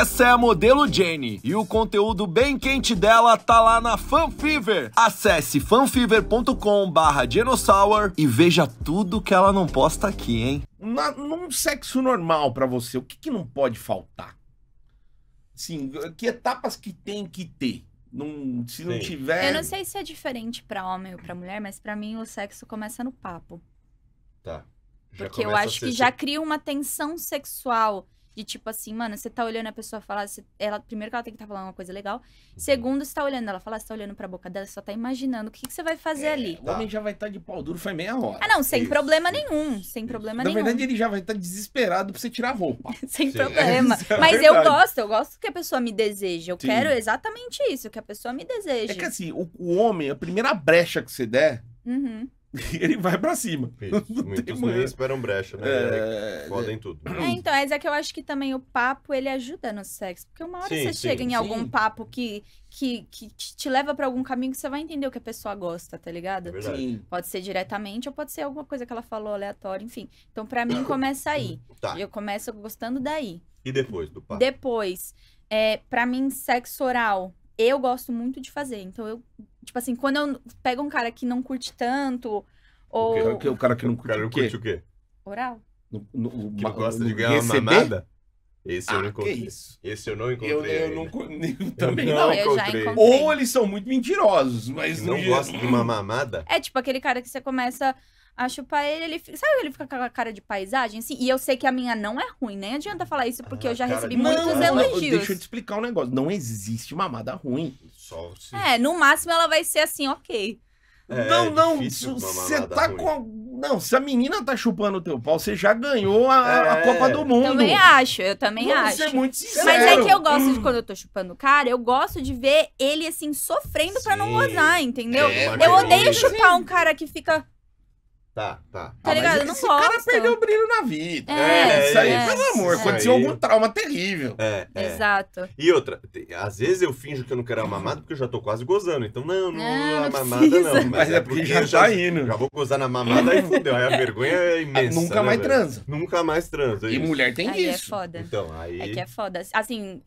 Essa é a modelo Jenny e o conteúdo bem quente dela tá lá na Fanfever. Acesse fanfever.com barra e veja tudo que ela não posta aqui, hein? Na, num sexo normal para você, o que, que não pode faltar? Sim, que etapas que tem que ter? Não, se Sim. não tiver. Eu não sei se é diferente para homem ou para mulher, mas para mim o sexo começa no papo. Tá. Já Porque eu acho que já cria uma tensão sexual de tipo assim, mano, você tá olhando a pessoa falar, você, ela, primeiro que ela tem que estar tá falando uma coisa legal. Segundo, você tá olhando ela falar, você tá olhando pra boca dela, você só tá imaginando o que, que você vai fazer é, ali. O tá. homem já vai estar tá de pau duro foi meia hora. Ah, não, sem Isso. problema nenhum. Sem problema Na nenhum. Na verdade, ele já vai estar tá desesperado pra você tirar a roupa. sem Sim. problema. É, Mas eu gosto, eu gosto que a pessoa me deseje. Eu Sim. quero exatamente isso, que a pessoa me deseje. É que assim, o, o homem, a primeira brecha que você der, uhum. ele vai para cima. Isso, muitos nem esperam brecha, né? É... Podem é, é. tudo. É, então, mas é que eu acho que também o papo ele ajuda no sexo. Porque uma hora sim, você sim, chega em sim. algum papo que, que, que te leva para algum caminho que você vai entender o que a pessoa gosta, tá ligado? É sim. Pode ser diretamente ou pode ser alguma coisa que ela falou aleatória, enfim. Então, para mim, começa aí. Tá. Eu começo gostando daí. E depois do papo? Depois. É, para mim, sexo oral eu gosto muito de fazer. Então eu Tipo assim, quando eu pego um cara que não curte tanto, ou... O, que, o cara que não curte o, cara o quê? Curte o quê? Oral. No, no, que não gosta de ganhar receber? uma mamada? Esse ah, eu não encontrei. Isso? Esse eu não encontrei. Eu, eu não, eu também não. não. Encontrei. encontrei. Ou eles são muito mentirosos, mas... Não, gosta de uma mamada? É tipo aquele cara que você começa a chupar ele, ele fica... Sabe ele fica com a cara de paisagem, assim? E eu sei que a minha não é ruim, nem adianta falar isso, porque ah, eu já cara, recebi não, muitos não, elogios. Deixa eu te explicar um negócio. Não existe mamada ruim. Só se... É, no máximo ela vai ser assim, ok. É, não, não, você tá ruim. com. Não, se a menina tá chupando o teu pau, você já ganhou a, é. a, Copa do Mundo. Também acho, eu também Vamos acho. Ser muito sincero. Mas é que eu gosto de quando eu tô chupando o cara, eu gosto de ver ele assim, sofrendo para não gozar, entendeu? É, eu odeio chupar um cara que fica. Tá, tá. Tá ah, ligado? Não esse cara perdeu o brilho na vida. É, é isso aí, é, pelo amor. aconteceu algum trauma terrível. É, é, Exato. E outra, às vezes eu finjo que eu não quero a mamada porque eu já tô quase gozando. Então, não, não, é, não mamada precisa. não. Mas, mas é, é porque, já, tá já tá indo. Já vou gozar na mamada e fudeu. Aí a vergonha é ah, imensa. Nunca né, mais velho? transa. Nunca mais transa. É e isso. mulher tem aí é isso. é foda. Então, aí... É que é foda. Assim,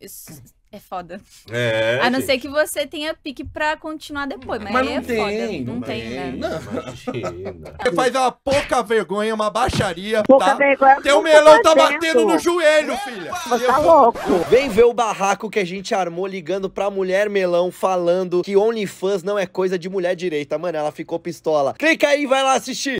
é foda. É. A não gente. ser que você tenha pique pra continuar depois. Mas, mas é não, é tem, não, não tem. Não, tem, né? Não. Você faz uma pouca vergonha, uma baixaria. Pouca tá? vergonha. Teu tá melão tá batendo no joelho, filha. Você tá louco. Vem ver o barraco que a gente armou ligando pra mulher melão falando que OnlyFans não é coisa de mulher direita. Mano, ela ficou pistola. Clica aí, vai lá assistir.